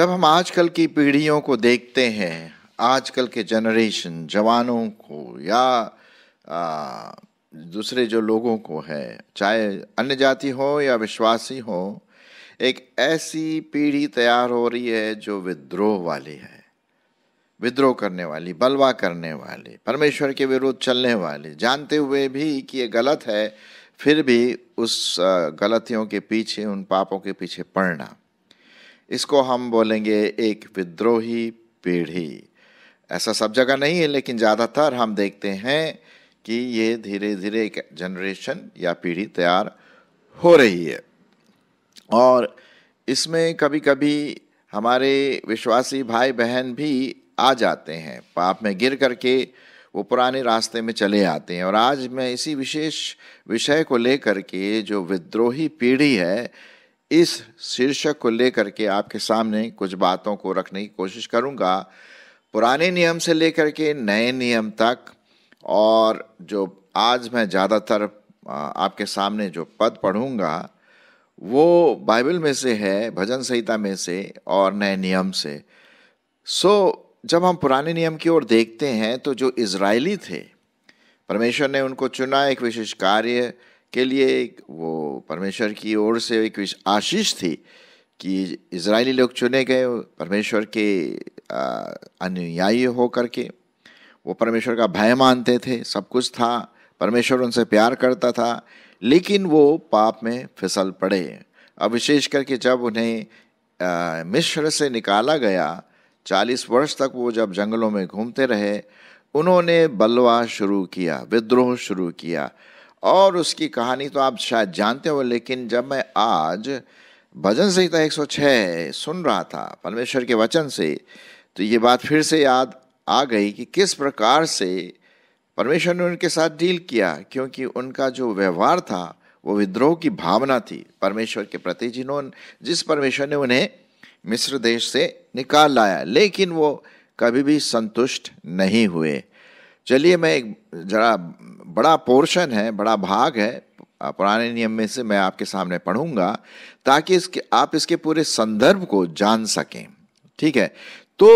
जब हम आजकल की पीढ़ियों को देखते हैं आजकल के जनरेशन जवानों को या आ, दूसरे जो लोगों को है चाहे अन्य जाति हो या विश्वासी हो एक ऐसी पीढ़ी तैयार हो रही है जो विद्रोह वाली है विद्रोह करने वाली बलवा करने वाली परमेश्वर के विरुद्ध चलने वाली जानते हुए भी कि ये गलत है फिर भी उस गलतियों के पीछे उन पापों के पीछे पड़ना इसको हम बोलेंगे एक विद्रोही पीढ़ी ऐसा सब जगह नहीं है लेकिन ज़्यादातर हम देखते हैं कि ये धीरे धीरे एक जनरेशन या पीढ़ी तैयार हो रही है और इसमें कभी कभी हमारे विश्वासी भाई बहन भी आ जाते हैं पाप में गिर करके वो पुराने रास्ते में चले आते हैं और आज मैं इसी विशेष विषय को लेकर के जो विद्रोही पीढ़ी है इस शीर्षक को लेकर के आपके सामने कुछ बातों को रखने की कोशिश करूंगा पुराने नियम से लेकर के नए नियम तक और जो आज मैं ज़्यादातर आपके सामने जो पद पढ़ूंगा वो बाइबल में से है भजन संहिता में से और नए नियम से सो जब हम पुराने नियम की ओर देखते हैं तो जो इसराइली थे परमेश्वर ने उनको चुना एक विशेष कार्य के लिए वो परमेश्वर की ओर से एक आशीष थी कि इसराइली लोग चुने गए परमेश्वर के अनुयायी हो करके वो परमेश्वर का भय मानते थे सब कुछ था परमेश्वर उनसे प्यार करता था लेकिन वो पाप में फिसल पड़े अब विशेष करके जब उन्हें मिस्र से निकाला गया चालीस वर्ष तक वो जब जंगलों में घूमते रहे उन्होंने बलवा शुरू किया विद्रोह शुरू किया और उसकी कहानी तो आप शायद जानते हो लेकिन जब मैं आज भजन संहिता 106 सुन रहा था परमेश्वर के वचन से तो ये बात फिर से याद आ गई कि किस प्रकार से परमेश्वर ने उनके साथ डील किया क्योंकि उनका जो व्यवहार था वो विद्रोह की भावना थी परमेश्वर के प्रति जिन्होंने जिस परमेश्वर ने उन्हें मिस्र देश से निकाल लाया लेकिन वो कभी भी संतुष्ट नहीं हुए चलिए मैं एक जरा बड़ा पोर्शन है बड़ा भाग है पुराने नियम में से मैं आपके सामने पढ़ूंगा ताकि इसके आप इसके पूरे संदर्भ को जान सकें ठीक है तो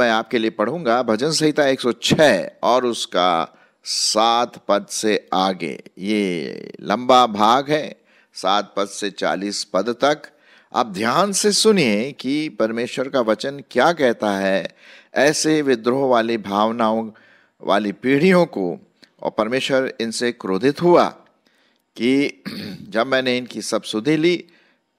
मैं आपके लिए पढ़ूंगा भजन संहिता 106 और उसका सात पद से आगे ये लंबा भाग है सात पद से चालीस पद तक आप ध्यान से सुनिए कि परमेश्वर का वचन क्या कहता है ऐसे विद्रोह वाली भावनाओं वाली पीढ़ियों को और परमेश्वर इनसे क्रोधित हुआ कि जब मैंने इनकी सब सुधि ली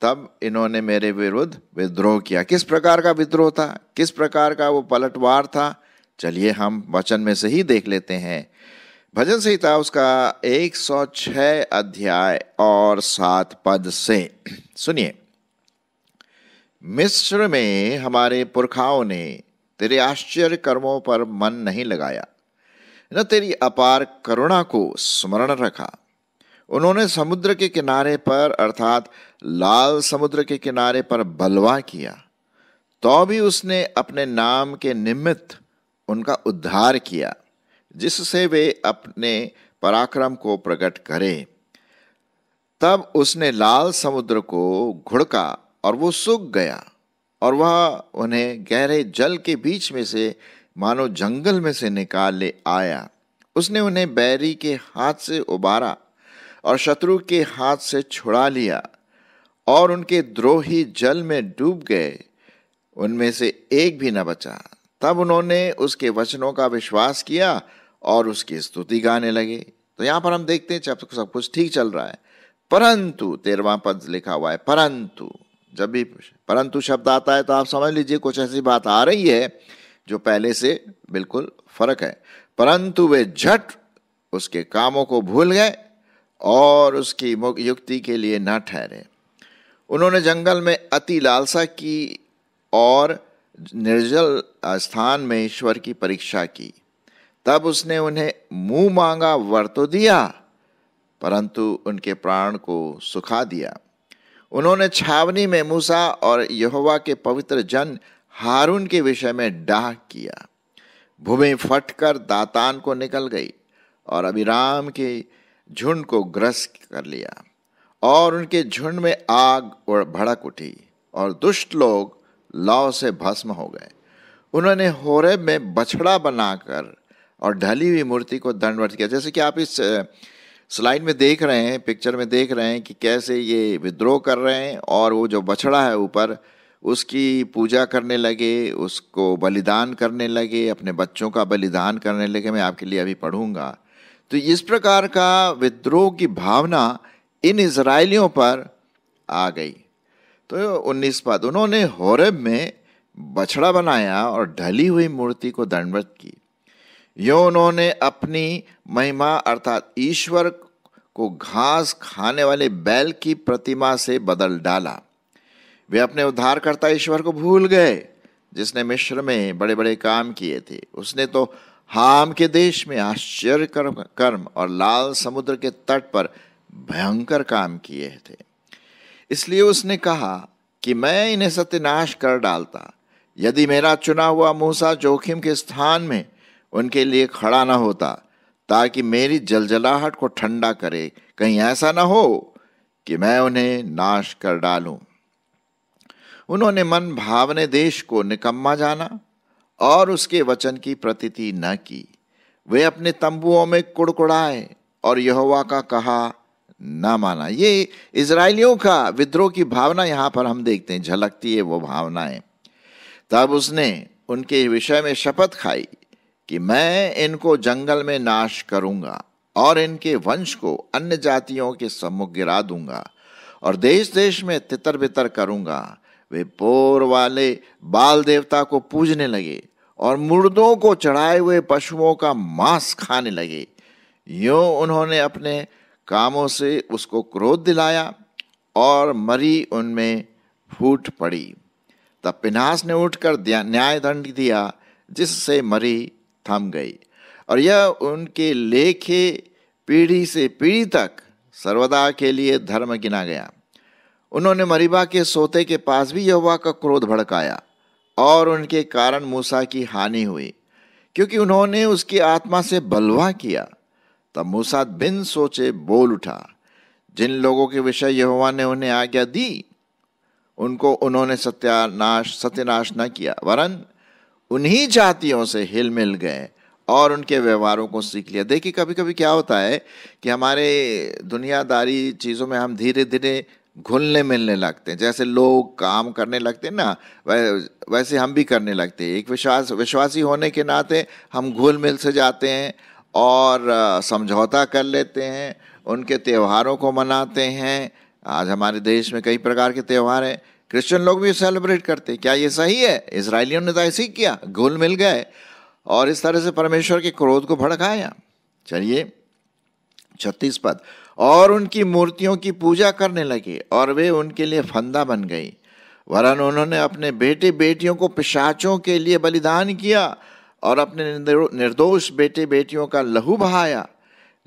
तब इन्होंने मेरे विरुद्ध विद्रोह किया किस प्रकार का विद्रोह था किस प्रकार का वो पलटवार था चलिए हम वचन में से ही देख लेते हैं भजन संहिता उसका 106 अध्याय और सात पद से सुनिए मिस्र में हमारे पुरखाओं ने तेरे आश्चर्य कर्मों पर मन नहीं लगाया न तेरी अपार करुणा को स्मरण रखा उन्होंने समुद्र के किनारे पर अर्थात लाल समुद्र के किनारे पर बलवा किया तो भी उसने अपने नाम के निमित्त उनका उद्धार किया जिससे वे अपने पराक्रम को प्रकट करें तब उसने लाल समुद्र को घुड़का और वो सूख गया और वह उन्हें गहरे जल के बीच में से मानो जंगल में से निकाल ले आया उसने उन्हें बैरी के हाथ से उबारा और शत्रु के हाथ से छुड़ा लिया और उनके द्रोही जल में डूब गए उनमें से एक भी न बचा तब उन्होंने उसके वचनों का विश्वास किया और उसकी स्तुति गाने लगे तो यहां पर हम देखते हैं जब सब कुछ ठीक चल रहा है परंतु तेरवा पद लिखा हुआ है परंतु जब भी परंतु शब्द आता है तो आप समझ लीजिए कुछ ऐसी बात आ रही है जो पहले से बिल्कुल फर्क है परंतु वे झट उसके कामों को भूल गए और उसकी युक्ति के लिए ना ठहरे उन्होंने जंगल में अति लालसा की और निर्जल स्थान में ईश्वर की परीक्षा की तब उसने उन्हें मुंह मांगा वर तो दिया परंतु उनके प्राण को सुखा दिया उन्होंने छावनी में मूसा और यहोवा के पवित्र जन हारून के विषय में डाह किया भूमि फटकर दातान को निकल गई और अभिराम के झुंड को ग्रस्त कर लिया और उनके झुंड में आग और भड़क उठी और दुष्ट लोग लौ से भस्म हो गए उन्होंने होरेब में बछड़ा बनाकर और ढली हुई मूर्ति को दंडवत किया जैसे कि आप इस स्लाइड में देख रहे हैं पिक्चर में देख रहे हैं कि कैसे ये विद्रोह कर रहे हैं और वो जो बछड़ा है ऊपर उसकी पूजा करने लगे उसको बलिदान करने लगे अपने बच्चों का बलिदान करने लगे मैं आपके लिए अभी पढ़ूंगा तो इस प्रकार का विद्रोह की भावना इन इसराइलियों पर आ गई तो उन्नीस पद उन्होंने होरब में बछड़ा बनाया और ढली हुई मूर्ति को दंडवत की यो उन्होंने अपनी महिमा अर्थात ईश्वर को घास खाने वाले बैल की प्रतिमा से बदल डाला वे अपने उद्धारकर्ता ईश्वर को भूल गए जिसने मिश्र में बड़े बड़े काम किए थे उसने तो हाम के देश में आश्चर्य कर्म, और लाल समुद्र के तट पर भयंकर काम किए थे इसलिए उसने कहा कि मैं इन्हें सत्यनाश कर डालता यदि मेरा चुना हुआ मूसा जोखिम के स्थान में उनके लिए खड़ा ना होता ताकि मेरी जलजलाहट को ठंडा करे कहीं ऐसा ना हो कि मैं उन्हें नाश कर डालूं उन्होंने मन भावने देश को निकम्मा जाना और उसके वचन की प्रतीति न की वे अपने तंबुओं में कुड़कुड़ाए और यहोवा का कहा न माना ये इसराइलियों का विद्रोह की भावना यहाँ पर हम देखते हैं झलकती है वो भावनाएं तब उसने उनके विषय में शपथ खाई कि मैं इनको जंगल में नाश करूंगा और इनके वंश को अन्य जातियों के सम्मुख गिरा दूंगा और देश देश में तितर बितर करूंगा वे पोर वाले बाल देवता को पूजने लगे और मुर्दों को चढ़ाए हुए पशुओं का मांस खाने लगे यूं उन्होंने अपने कामों से उसको क्रोध दिलाया और मरी उनमें फूट पड़ी तब पिनास ने उठकर न्याय दंड दिया जिससे मरी थम गई और यह उनके लेखे पीढ़ी से पीढ़ी तक सर्वदा के लिए धर्म गिना गया उन्होंने मरीबा के सोते के पास भी यहुआ का क्रोध भड़काया और उनके कारण मूसा की हानि हुई क्योंकि उन्होंने उसकी आत्मा से बलवा किया तब मूसा बिन सोचे बोल उठा जिन लोगों के विषय यहुआ ने उन्हें आज्ञा दी उनको उन्होंने सत्यानाश सत्यनाश न किया वरन उन्हीं जातियों से हिल मिल गए और उनके व्यवहारों को सीख लिया देखिए कभी कभी क्या होता है कि हमारे दुनियादारी चीज़ों में हम धीरे धीरे घुलने मिलने लगते हैं जैसे लोग काम करने लगते हैं ना वैसे हम भी करने लगते हैं एक विश्वास विश्वासी होने के नाते हम घुल मिल से जाते हैं और समझौता कर लेते हैं उनके त्योहारों को मनाते हैं आज हमारे देश में कई प्रकार के त्यौहार हैं क्रिश्चियन लोग भी सेलिब्रेट करते हैं क्या ये सही है इसराइलियों ने तो ऐसे ही किया घुल मिल गए और इस तरह से परमेश्वर के क्रोध को भड़काया चलिए छत्तीस पद और उनकी मूर्तियों की पूजा करने लगे और वे उनके लिए फंदा बन गई वरन उन्होंने अपने बेटे बेटियों को पिशाचों के लिए बलिदान किया और अपने निर्दोष बेटे बेटियों का लहू बहाया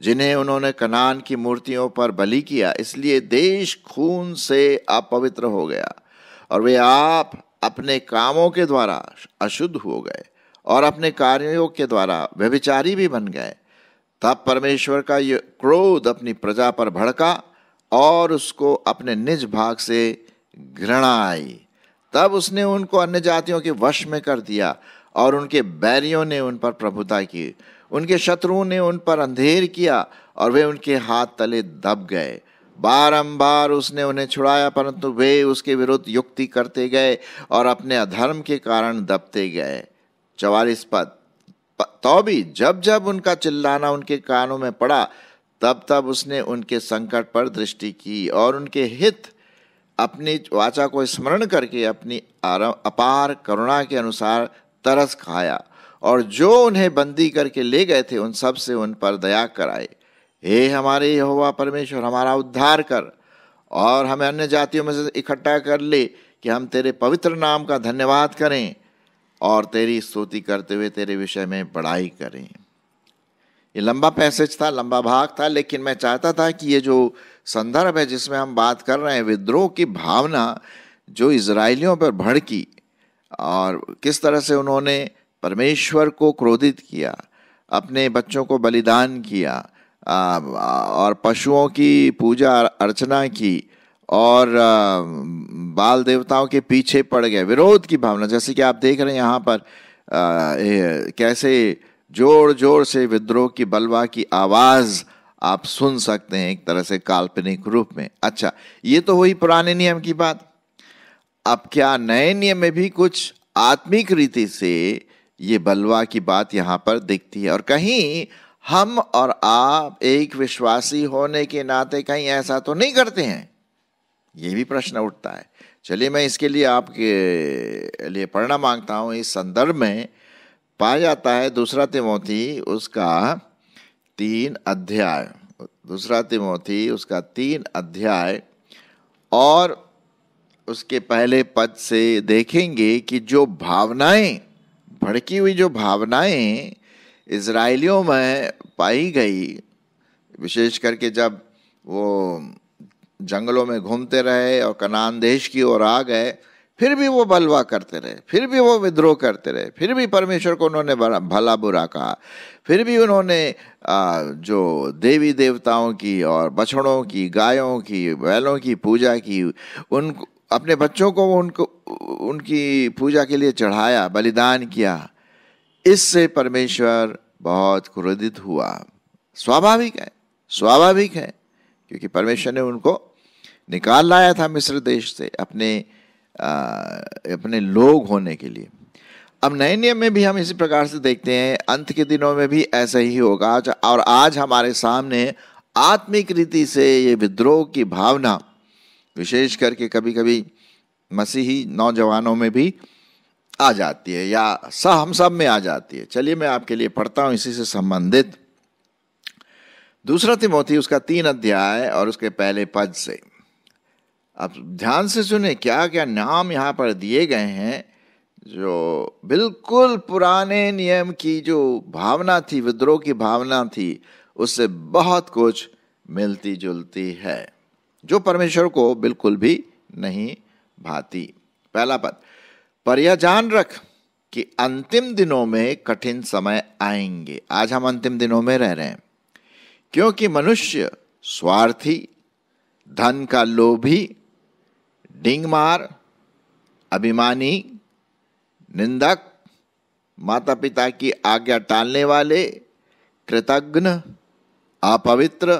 जिन्हें उन्होंने कनान की मूर्तियों पर बलि किया इसलिए देश खून से अपवित्र हो गया और वे आप अपने कामों के द्वारा अशुद्ध हो गए और अपने कार्यों के द्वारा व्यभिचारी भी बन गए तब परमेश्वर का ये क्रोध अपनी प्रजा पर भड़का और उसको अपने निज भाग से घृणा आई तब उसने उनको अन्य जातियों के वश में कर दिया और उनके बैरियों ने उन पर प्रभुता की उनके शत्रुओं ने उन पर अंधेर किया और वे उनके हाथ तले दब गए बारंबार उसने उन्हें छुड़ाया परंतु वे उसके विरुद्ध युक्ति करते गए और अपने अधर्म के कारण दबते गए चवालीस पद तो भी जब जब उनका चिल्लाना उनके कानों में पड़ा तब तब उसने उनके संकट पर दृष्टि की और उनके हित अपनी वाचा को स्मरण करके अपनी अपार करुणा के अनुसार तरस खाया और जो उन्हें बंदी करके ले गए थे उन सब से उन पर दया कराए हे हमारे यहोवा परमेश्वर हमारा उद्धार कर और हमें अन्य जातियों में से इकट्ठा कर ले कि हम तेरे पवित्र नाम का धन्यवाद करें और तेरी स्तुति करते हुए तेरे विषय में बड़ाई करें ये लंबा पैसेज था लंबा भाग था लेकिन मैं चाहता था कि ये जो संदर्भ है जिसमें हम बात कर रहे हैं विद्रोह की भावना जो इसराइलियों पर भड़की और किस तरह से उन्होंने परमेश्वर को क्रोधित किया अपने बच्चों को बलिदान किया और पशुओं की पूजा अर्चना की और बाल देवताओं के पीछे पड़ गए विरोध की भावना जैसे कि आप देख रहे हैं यहाँ पर आ, कैसे जोर जोर से विद्रोह की बलवा की आवाज़ आप सुन सकते हैं एक तरह से काल्पनिक रूप में अच्छा ये तो हुई पुराने नियम की बात अब क्या नए नियम में भी कुछ आत्मिक रीति से ये बलवा की बात यहाँ पर दिखती है और कहीं हम और आप एक विश्वासी होने के नाते कहीं ऐसा तो नहीं करते हैं ये भी प्रश्न उठता है चलिए मैं इसके लिए आपके लिए पढ़ना मांगता हूँ इस संदर्भ में पाया जाता है दूसरा तिमोथी उसका तीन अध्याय दूसरा तिमोथी उसका तीन अध्याय और उसके पहले पद से देखेंगे कि जो भावनाएं भड़की हुई जो भावनाएं इसराइलियों में पाई गई विशेष करके जब वो जंगलों में घूमते रहे और कनान देश की ओर आ गए फिर भी वो बलवा करते रहे फिर भी वो विद्रोह करते रहे फिर भी परमेश्वर को उन्होंने भला बुरा कहा फिर भी उन्होंने जो देवी देवताओं की और बछड़ों की गायों की बैलों की पूजा की उन अपने बच्चों को उनको उनकी पूजा के लिए चढ़ाया बलिदान किया इससे परमेश्वर बहुत क्रोधित हुआ स्वाभाविक है स्वाभाविक है क्योंकि परमेश्वर ने उनको निकाल लाया था मिस्र देश से अपने आ, अपने लोग होने के लिए अब नए नियम में भी हम इसी प्रकार से देखते हैं अंत के दिनों में भी ऐसा ही होगा और आज हमारे सामने आत्मिक रीति से ये विद्रोह की भावना विशेष करके कभी कभी मसीही नौजवानों में भी आ जाती है या स हम सब में आ जाती है चलिए मैं आपके लिए पढ़ता हूँ इसी से संबंधित दूसरा तिमोथी उसका तीन अध्याय और उसके पहले पद से अब ध्यान से सुने क्या क्या नाम यहाँ पर दिए गए हैं जो बिल्कुल पुराने नियम की जो भावना थी विद्रोह की भावना थी उससे बहुत कुछ मिलती जुलती है जो परमेश्वर को बिल्कुल भी नहीं भाती पहला पद पर यह जान रख कि अंतिम दिनों में कठिन समय आएंगे आज हम अंतिम दिनों में रह रहे हैं क्योंकि मनुष्य स्वार्थी धन का लोभी मार अभिमानी निंदक माता पिता की आज्ञा टालने वाले कृतघ्न अपवित्र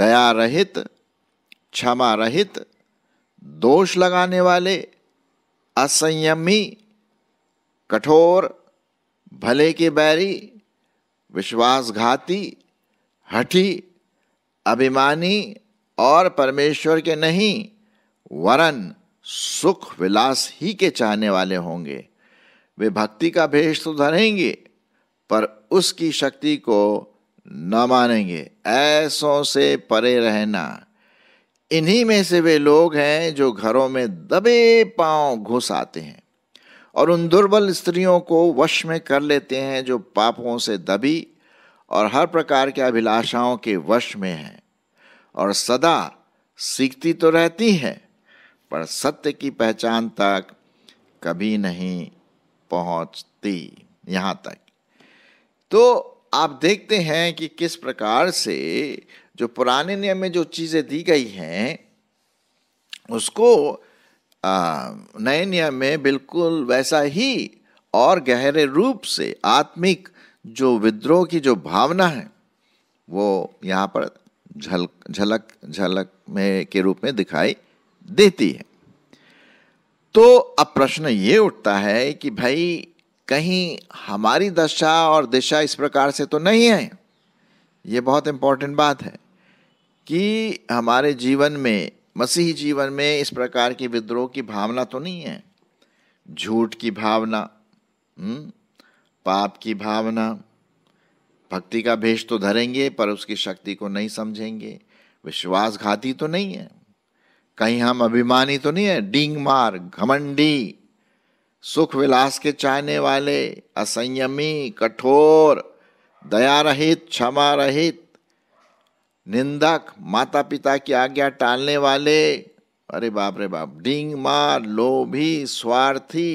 दया रहित क्षमा रहित दोष लगाने वाले असंयमी कठोर भले के बैरी विश्वासघाती हठी अभिमानी और परमेश्वर के नहीं वरन सुख विलास ही के चाहने वाले होंगे वे भक्ति का भेष तो धरेंगे पर उसकी शक्ति को न मानेंगे ऐसों से परे रहना इन्हीं में से वे लोग हैं जो घरों में दबे पांव घुस आते हैं और उन दुर्बल स्त्रियों को वश में कर लेते हैं जो पापों से दबी और हर प्रकार के अभिलाषाओं के वश में हैं और सदा सीखती तो रहती हैं पर सत्य की पहचान तक कभी नहीं पहुंचती यहाँ तक तो आप देखते हैं कि किस प्रकार से जो पुराने नियम में जो चीज़ें दी गई हैं उसको नए नियम में बिल्कुल वैसा ही और गहरे रूप से आत्मिक जो विद्रोह की जो भावना है वो यहाँ पर झलक झलक झलक में के रूप में दिखाई देती है तो अब प्रश्न ये उठता है कि भाई कहीं हमारी दशा और दिशा इस प्रकार से तो नहीं है ये बहुत इंपॉर्टेंट बात है कि हमारे जीवन में मसीही जीवन में इस प्रकार की विद्रोह की भावना तो नहीं है झूठ की भावना हम्म, पाप की भावना भक्ति का भेष तो धरेंगे पर उसकी शक्ति को नहीं समझेंगे विश्वासघाती तो नहीं है कहीं हम अभिमानी तो नहीं है डींग मार घमंडी सुख विलास के चाहने वाले असंयमी कठोर दया रहित क्षमा रहित निंदक माता पिता की आज्ञा टालने वाले अरे बाप रे बाप डींग मार लोभी स्वार्थी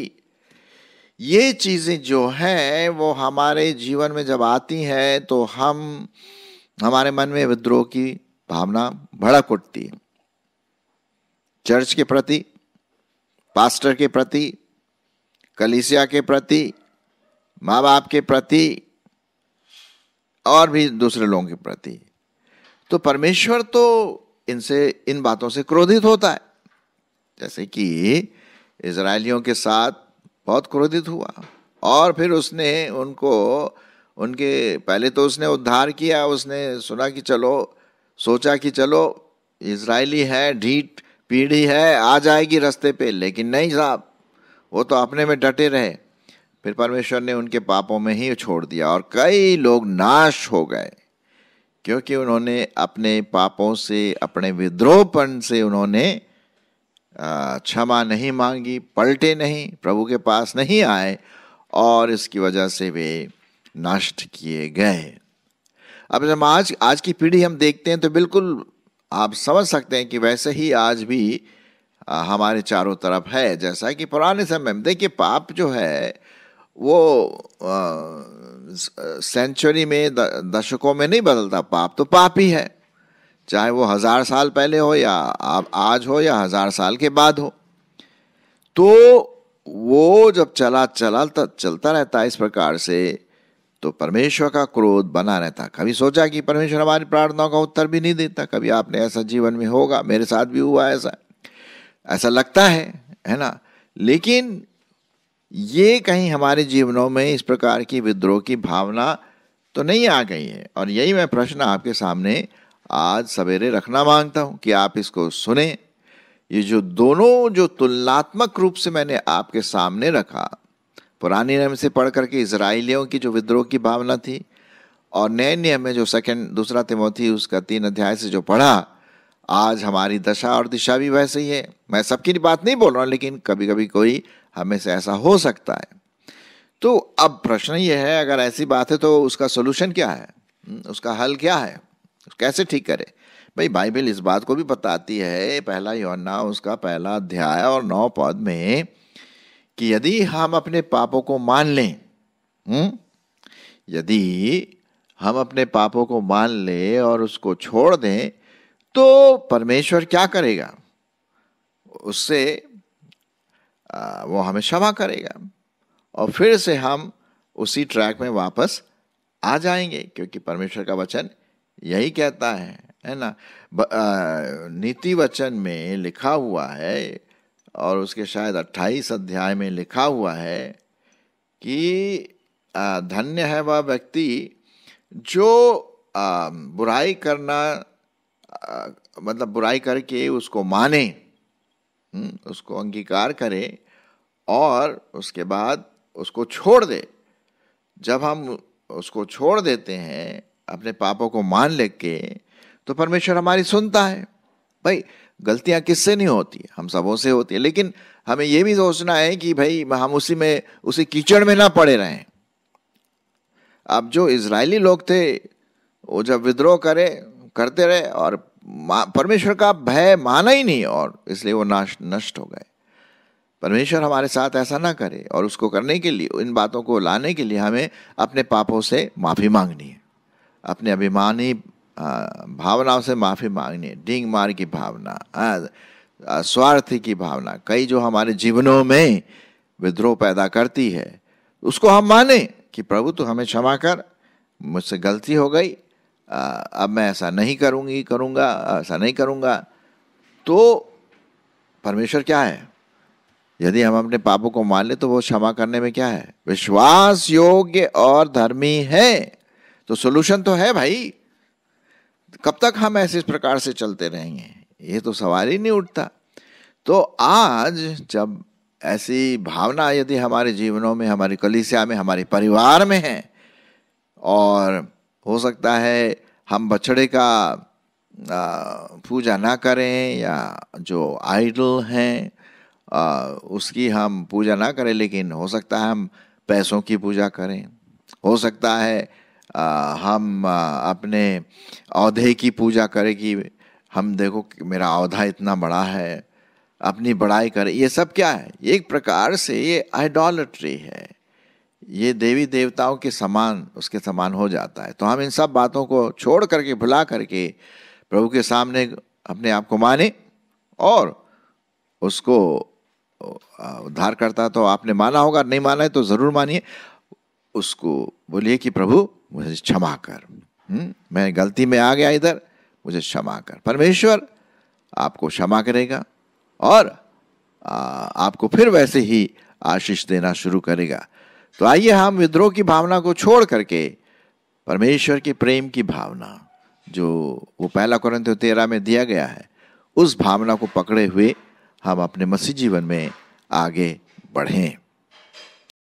ये चीज़ें जो हैं वो हमारे जीवन में जब आती हैं तो हम हमारे मन में विद्रोह की भावना भड़क उठती है चर्च के प्रति पास्टर के प्रति कलिसिया के प्रति माँ बाप के प्रति और भी दूसरे लोगों के प्रति तो परमेश्वर तो इनसे इन बातों से क्रोधित होता है जैसे कि इसराइलियों के साथ बहुत क्रोधित हुआ और फिर उसने उनको उनके पहले तो उसने उद्धार किया उसने सुना कि चलो सोचा कि चलो इसराइली है ढीठ पीढ़ी है आ जाएगी रास्ते पे लेकिन नहीं साहब वो तो अपने में डटे रहे फिर परमेश्वर ने उनके पापों में ही छोड़ दिया और कई लोग नाश हो गए क्योंकि उन्होंने अपने पापों से अपने विद्रोहपन से उन्होंने क्षमा नहीं मांगी पलटे नहीं प्रभु के पास नहीं आए और इसकी वजह से वे नष्ट किए गए अब जब आज आज की पीढ़ी हम देखते हैं तो बिल्कुल आप समझ सकते हैं कि वैसे ही आज भी हमारे चारों तरफ है जैसा कि पुराने समय में देखिए पाप जो है वो सेंचुरी में दशकों में नहीं बदलता पाप तो पाप ही है चाहे वो हज़ार साल पहले हो या आप आज हो या हज़ार साल के बाद हो तो वो जब चला चला चलता रहता है इस प्रकार से तो परमेश्वर का क्रोध बना रहता कभी सोचा कि परमेश्वर हमारी प्रार्थनाओं का उत्तर भी नहीं देता कभी आपने ऐसा जीवन में होगा मेरे साथ भी हुआ ऐसा ऐसा लगता है है ना लेकिन ये कहीं हमारे जीवनों में इस प्रकार की विद्रोह की भावना तो नहीं आ गई है और यही मैं प्रश्न आपके सामने आज सवेरे रखना मांगता हूँ कि आप इसको सुने ये जो दोनों जो तुलनात्मक रूप से मैंने आपके सामने रखा पुराने नियम से पढ़ करके इसराइलियों की जो विद्रोह की भावना थी और नए नियम में जो सेकंड दूसरा थी उसका तीन अध्याय से जो पढ़ा आज हमारी दशा और दिशा भी वैसे ही है मैं सबकी बात नहीं बोल रहा हूँ लेकिन कभी कभी कोई हमें से ऐसा हो सकता है तो अब प्रश्न ये है अगर ऐसी बात है तो उसका सोल्यूशन क्या है हम्म, उसका हल क्या है कैसे ठीक करे भाई बाइबल इस बात को भी बताती है पहला योना उसका पहला अध्याय और नौ पद में कि यदि हम अपने पापों को मान लें हुँ? हम्म, यदि हम अपने पापों को मान लें और उसको छोड़ दें तो परमेश्वर क्या करेगा उससे वो हमें क्षमा करेगा और फिर से हम उसी ट्रैक में वापस आ जाएंगे क्योंकि परमेश्वर का वचन यही कहता है है ना नीति वचन में लिखा हुआ है और उसके शायद अट्ठाईस अध्याय में लिखा हुआ है कि धन्य है वह व्यक्ति जो बुराई करना मतलब बुराई करके उसको माने हम्म, उसको अंगीकार करे और उसके बाद उसको छोड़ दे जब हम उसको छोड़ देते हैं अपने पापों को मान लेके तो परमेश्वर हमारी सुनता है भाई गलतियां किससे नहीं होती हम सबों से होती है लेकिन हमें यह भी सोचना है कि भाई हम उसी में उसी कीचड़ में ना पड़े रहें अब जो इसराइली लोग थे वो जब विद्रोह करे करते रहे और परमेश्वर का भय माना ही नहीं और इसलिए वो नाश नष्ट हो गए परमेश्वर हमारे साथ ऐसा ना करे और उसको करने के लिए इन बातों को लाने के लिए हमें अपने पापों से माफ़ी मांगनी है अपने अभिमानी भावनाओं से माफ़ी मांगनी डींग मार की भावना स्वार्थ की भावना कई जो हमारे जीवनों में विद्रोह पैदा करती है उसको हम माने कि प्रभु तू हमें क्षमा कर मुझसे गलती हो गई आ, अब मैं ऐसा नहीं करूँगी करूँगा ऐसा नहीं करूँगा तो परमेश्वर क्या है यदि हम अपने पापों को मान ले तो वो क्षमा करने में क्या है विश्वास योग्य और धर्मी है तो सोल्यूशन तो है भाई कब तक हम ऐसे इस प्रकार से चलते रहेंगे ये तो सवाल ही नहीं उठता तो आज जब ऐसी भावना यदि हमारे जीवनों में हमारी कलिसिया में हमारे परिवार में है और हो सकता है हम बछड़े का पूजा ना करें या जो आइडल हैं उसकी हम पूजा ना करें लेकिन हो सकता है हम पैसों की पूजा करें हो सकता है आ, हम आ, अपने अहदे की पूजा करें कि हम देखो मेरा अहदा इतना बड़ा है अपनी बड़ाई करें ये सब क्या है एक प्रकार से ये आइडोलट्री है ये देवी देवताओं के समान उसके समान हो जाता है तो हम इन सब बातों को छोड़ करके भुला करके प्रभु के सामने अपने आप को माने और उसको उद्धार करता तो आपने माना होगा नहीं माना है तो ज़रूर मानिए उसको बोलिए कि प्रभु मुझे क्षमा कर हुँ? हम्म? मैं गलती में आ गया इधर मुझे क्षमा कर परमेश्वर आपको क्षमा करेगा और आ, आपको फिर वैसे ही आशीष देना शुरू करेगा तो आइए हम विद्रोह की भावना को छोड़ करके परमेश्वर के प्रेम की भावना जो वो पहला कुरंथ तेरह में दिया गया है उस भावना को पकड़े हुए हम अपने मसीह जीवन में आगे बढ़ें